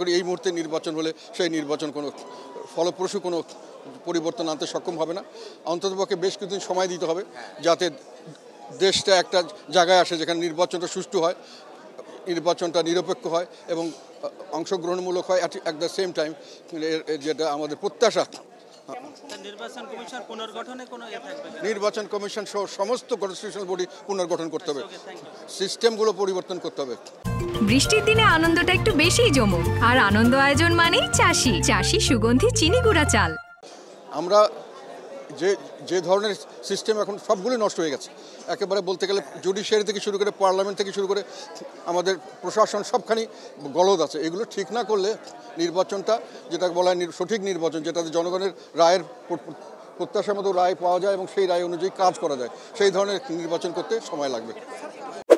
করি এই মুহূর্তে নির্বাচন হলে সেই নির্বাচন কোনো ফলপ্রসূ কোনো পরিবর্তন আনতে সক্ষম হবে না অন্ততপক্ষে বেশ কিছুদিন সময় দিতে হবে যাতে দেশটা একটা জায়গায় আসে যেখানে নির্বাচনটা সুষ্ঠু হয় নির্বাচনটা নিরপেক্ষ হয় এবং অংশগ্রহণমূলক হয় অ্যাট দ্য সেম টাইম যেটা আমাদের প্রত্যাশা ইয়ে নির্বাচন কমিশন সহ সমস্ত কনস্টিটিউশন বডি পুনর্গঠন করতে হবে সিস্টেমগুলো পরিবর্তন করতে হবে বৃষ্টির দিনে আনন্দটা একটু বেশি জমুক আর আনন্দ আয়োজন মানেই চাষি চাষি সুগন্ধি চিনি গুঁড়া চাল আমরা যে যে ধরনের সিস্টেম এখন সবগুলি নষ্ট হয়ে গেছে একেবারে বলতে গেলে জুডিশিয়ারি থেকে শুরু করে পার্লামেন্ট থেকে শুরু করে আমাদের প্রশাসন সবখানি গলদ আছে এগুলো ঠিক না করলে নির্বাচনটা যেটা বলা হয় সঠিক নির্বাচন যেটাতে জনগণের রায়ের প্রত্যাশা মতো রায় পাওয়া যায় এবং সেই রায় অনুযায়ী কাজ করা যায় সেই ধরনের নির্বাচন করতে সময় লাগবে